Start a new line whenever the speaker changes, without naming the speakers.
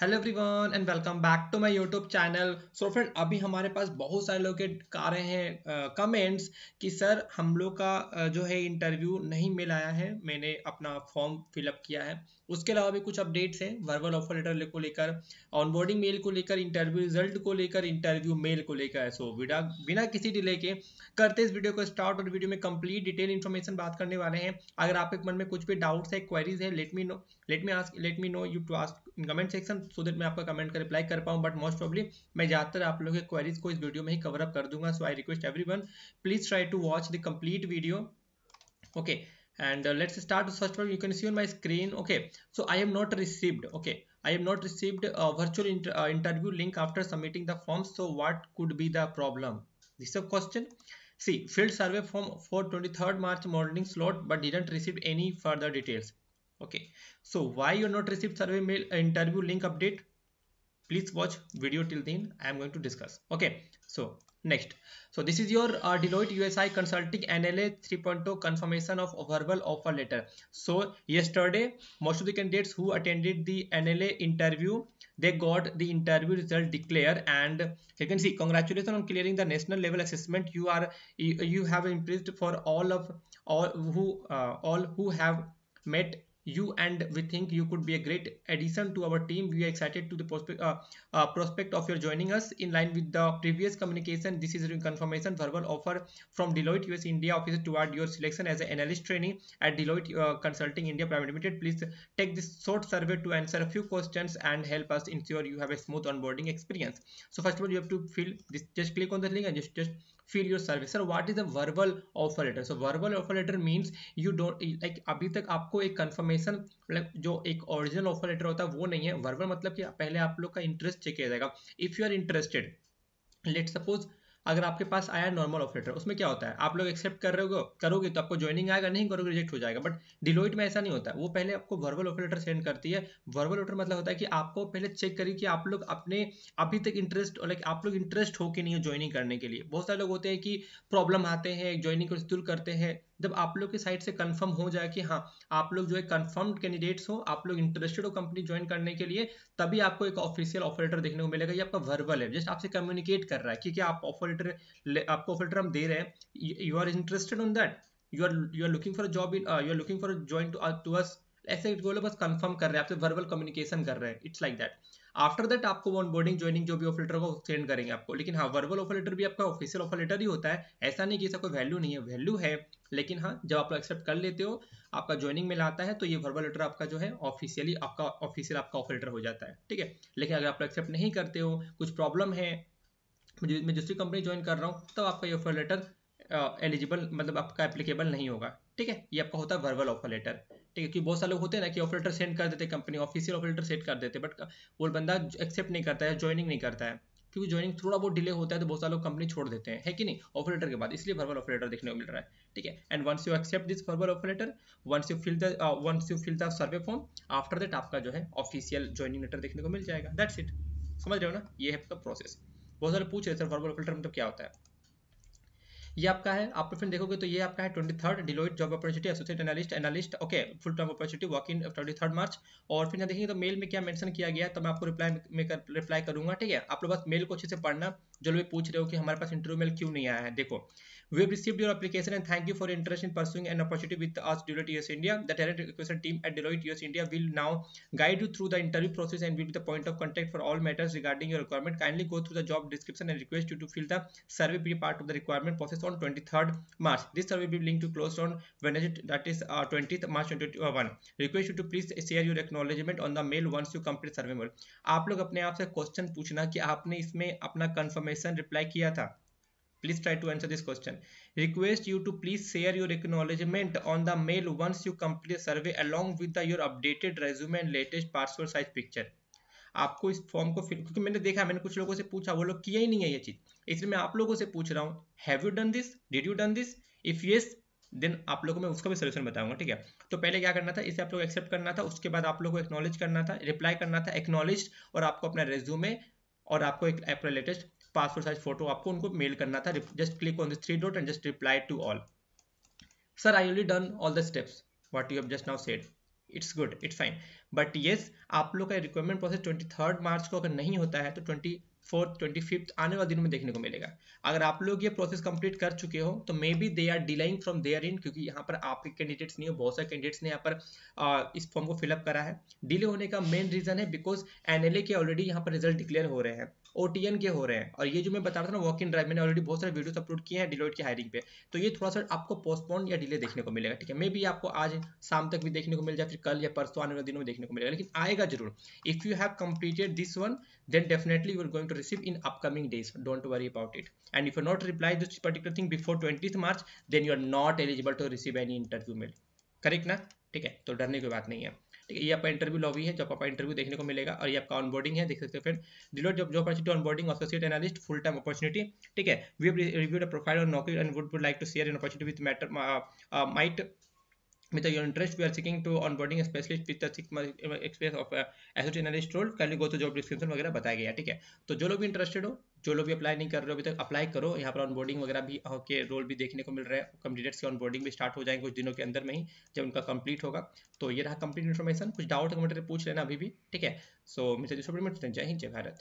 Hello everyone and welcome back to my YouTube channel so friend अभी हमारे पास बहुत सारे लोग के आ रहे हैं कमेंट्स कि सर हम लोग का जो है इंटरव्यू नहीं मिल आया है मैंने अपना फॉर्म फिलअप किया है उसके अलावा भी कुछ अपडेट्स हैं वर्बल ऑफर लेटर को लेकर ऑनबोर्डिंग मेल को लेकर इंटरव्यू रिजल्ट को लेकर इंटरव्यू मेल को लेकर सो बिना बिना किसी डिले के करते इस वीडियो को स्टार्ट और वीडियो में कंप्लीट डिटेल इन्फॉर्मेशन बात करने वाले हैं अगर आपके मन में कुछ भी डाउट्स है क्वेरीज है let me know let me ask let me know you to ask in comment section so that मैं आपका कमेंट कर रिप्लाई कर पाऊँ बट मोस्ट प्रॉब्ली मैं ज्यादातर आप लोगों के क्वेरीज को इस वीडियो में ही कवर कर दूंगा so I request everyone please try to watch the complete video okay and let's start first you can see on my screen okay so I am not received okay I am not received virtual interview link after submitting the form so what could be the problem this question see field survey form for twenty third March morning slot but didn't receive any further details okay so why you not received survey mail uh, interview link update please watch video till then i am going to discuss okay so next so this is your uh, deloitte usi consulting nla 3.0 confirmation of verbal offer letter so yesterday most of the candidates who attended the nla interview they got the interview result declared and you can see congratulations on clearing the national level assessment you are you have impressed for all of all who uh, all who have met you and we think you could be a great addition to our team we are excited to the prospect, uh, uh, prospect of your joining us in line with the previous communication this is a confirmation verbal offer from deloitte us india office toward your selection as an analyst trainee at deloitte uh, consulting india private limited please take this short survey to answer a few questions and help us ensure you have a smooth onboarding experience so first of all you have to fill this just click on the link and just just fill your survey sir what is a verbal offer letter so verbal offer letter means you don't like abhi tak aapko ek confirmation information मतलब जो एक original offer letter होता है वो नहीं है वर्वर मतलब कि पहले आप लोग का इंटरेस्ट चेक किया जाएगा if you are interested let suppose अगर आपके पास आया नॉर्मल ऑपरेटर उसमें क्या होता है आप लोग एक्सेप्ट कर रहे हो करोगे तो आपको ज्वाइनिंग आएगा नहीं करोगे रिजेक्ट हो जाएगा बट डिलोइट में ऐसा नहीं होता वो पहले आपको वर्बल ऑपरेटर सेंड करती है वर्बल ऑपरेटर मतलब होता है कि आपको पहले चेक करिए कि आप लोग अपने अभी तक इंटरेस्ट लाइक आप लोग इंटरेस्ट हो कि नहीं हो ज्वाइनिंग करने के लिए बहुत सारे लोग होते हैं कि प्रॉब्लम आते हैं ज्वाइनिंग को दूर करते हैं जब आप लोग के साइड से कंफर्म हो जाए कि हाँ आप लोग जो है कंफर्म्ड कैंडिडेट्स हो आप लोग इंटरेस्टेड हो कंपनी ज्वाइन करने के लिए तभी आपको एक ऑफिशियल ऑपरेटर देखने को मिलेगा ये आपका वर्बल है जस्ट आपसे कम्युनिकेट कर रहा है कि क्या आप ऑफर फिल्टर आपको फिल्टर हम दे रहे हैं you are interested on that you are you are looking for job in you are looking for join to to us ऐसे इट बोले बस कंफर्म कर रहे हैं आपसे वर्बल कम्युनिकेशन कर रहे हैं it's like that after that आपको ऑन बोर्डिंग ज्वाइनिंग जो भी ऑफर लेटर को सेंड करेंगे आपको लेकिन हाँ वर्बल ऑफर लेटर भी आपका ऑफिशियल ऑफर लेटर ही होता है ऐसा नहीं कि इसका कोई वैल्यू नहीं है वैल्यू है लेकिन हाँ जब आप एक्सेप्ट कर लेते हो आपका ज्वाइनिंग में लाता है तो ये वर्बल लेटर आपका जो है ऑफिशियली आपका ऑफिशियल आपका ऑफर लेटर हो जाता है ठीक है लेकिन अगर आप एक्सेप्ट नहीं करते हो कुछ प्रॉब्लम है मैं दूसरी कंपनी ज्वाइन कर रहा हूँ तब तो आपका ये ऑफर लेटर एलिजिबल मतलब आपका एप्लीकेबल नहीं होगा ठीक है ये आपका होता है वर्बल ऑफर लेटर ठीक है क्योंकि बहुत सारे लोग होते हैं ना कि ऑफर लेटर सेंड कर देते company official offer letter send कर देते बट वो बंदा एक्सेप्ट नहीं करता है ज्वाइनिंग नहीं करता है क्योंकि ज्वाइनिंग थोड़ा बहुत डिले होता है तो बहुत सारे लोग कंपनी छोड़ देते हैं है कि नहीं ऑफर लेटर के बाद इसलिए वर्बल ऑफर लेटर देखने को मिल रहा है ठीक है and once you accept this verbal offer letter once you fill the once you fill the survey form after that आपका जो है ऑफिशियल ज्वाइनिंग लेटर देखने को मिल जाएगा दैट्स इट समझ रहे हो ना ये है आपका प्रोसेस बहुत सारे पूछ रहे सर वर्बल फिल्टर मतलब क्या होता है ये आपका है आप फिर देखोगे तो ये आपका है twenty third Deloitte job opportunity associate analyst analyst okay full time opportunity walk in twenty third March और फिर यहाँ देखेंगे तो मेल में क्या मेंशन किया गया है तो मैं आपको रिप्लाई में कर, रिप्लाई करूंगा ठीक है आप लोग बस मेल को अच्छे से पढ़ना जो लोग पूछ रहे हो कि हमारे पास इंटरव्यू मेल क्यों नहीं आया है देखो We have received your application and thank you for your interest in pursuing an opportunity with us Deloitte US India. The talent acquisition team at Deloitte US India will now guide you through the interview process and will be the point of contact for all matters regarding your requirement. Kindly go through the job description and request you to fill the survey be part of the requirement process on 23rd March. This survey will be linked to close on Wednesday, that is uh, 20th March 2021. Request you to please share your acknowledgement on the mail once you complete survey mail. आप लोग अपने आप से question पूछना कि आपने इसमें अपना कंफर्मेशन रिप्लाई किया था please try to answer this question request you to please share your acknowledgement on the mail once you complete the survey along with the, your updated resume and latest passport size picture आपको इस form को fill क्योंकि मैंने देखा मैंने कुछ लोगों से पूछा वो लोग किया ही नहीं है ये चीज़ इसलिए मैं आप लोगों से पूछ रहा हूँ have you done this did you done this if yes then आप लोगों को मैं उसका भी सोल्यूशन बताऊंगा ठीक है तो पहले क्या करना था इसे आप लोग एक्सेप्ट करना था उसके बाद आप लोग को एक्नोलेज करना था रिप्लाई करना था एक्नोलेज और आपको अपना रेज्यूमे और आपको एक अपना लेटेस्ट पासपोर्ट साइज फोटो आपको उनको मेल करना था just click on this three dot and just reply to all sir I only done all the steps what you have just now said it's good it's fine but yes आप लोग का requirement process twenty third March को अगर नहीं होता है तो twenty fourth twenty fifth आने वाले दिनों में देखने को मिलेगा अगर आप लोग ये प्रोसेस कंप्लीट कर चुके हो तो maybe they are delaying from their end क्योंकि यहाँ पर आपके कैंडिडेट्स नहीं हो बहुत सारे कैंडिडेट्स ने यहाँ पर आ, इस फॉर्म को फिलअप करा है डिले होने का मेन रीजन है बिकॉज ए के ऑलरेडी यहाँ पर रिजल्ट डिक्लेयर हो रहे हैं ओ के हो रहे हैं और ये जो मैं बता रहा था ना वॉक इन ड्राइव मैंने ऑलरेडी बहुत सारे वीडियोस अपलोड किए हैं डिलोइट की हायरिंग पे तो ये थोड़ा सा आपको पोस्टपोन या डिले देखने को मिलेगा ठीक है मे भी आपको आज शाम तक भी देखने को मिल जाए फिर कल या परसों आने वाले दिनों में देखने को मिलेगा लेकिन आएगा जरूर if you have completed this one then definitely you are going to receive in upcoming days don't worry about it and if you not reply this particular thing before twenty March then you are not eligible to receive any interview mail correct ना ठीक है तो डरने की बात नहीं है ठीक है ये आपका इंटरव्यू लॉबी है जब आपका इंटरव्यू देखने को मिलेगा और ये आपका ऑनबोर्डिंग है देख सकते हो फ्रेंड डिलोट जब जो opportunity onboarding associate analyst full time opportunity ठीक है वी रिव्यू रिव्यूड प्रोफाइल और Naukri and would like to share an opportunity with matter might with your interest, we are seeking to onboarding a specialist with a six month experience of associate analyst role kindly go to job description वगैरह बताया गया ठीक है तो जो लोग भी interested हो जो लोग भी अप्लाई नहीं कर रहे हो अभी तक अप्लाई करो यहाँ पर ऑनबोर्डिंग वगैरह भी uh, के रोल भी देखने को मिल रहा है कैंडिडेट्स की ऑनबोर्डिंग भी स्टार्ट हो जाएंगे कुछ दिनों के अंदर में ही जब उनका कंप्लीट होगा तो ये रहा कंप्लीट इन्फॉर्मेशन कुछ डाउट कमेंटर पूछ लेना अभी भी ठीक है सो मिस्टर जय हिंद जय भारत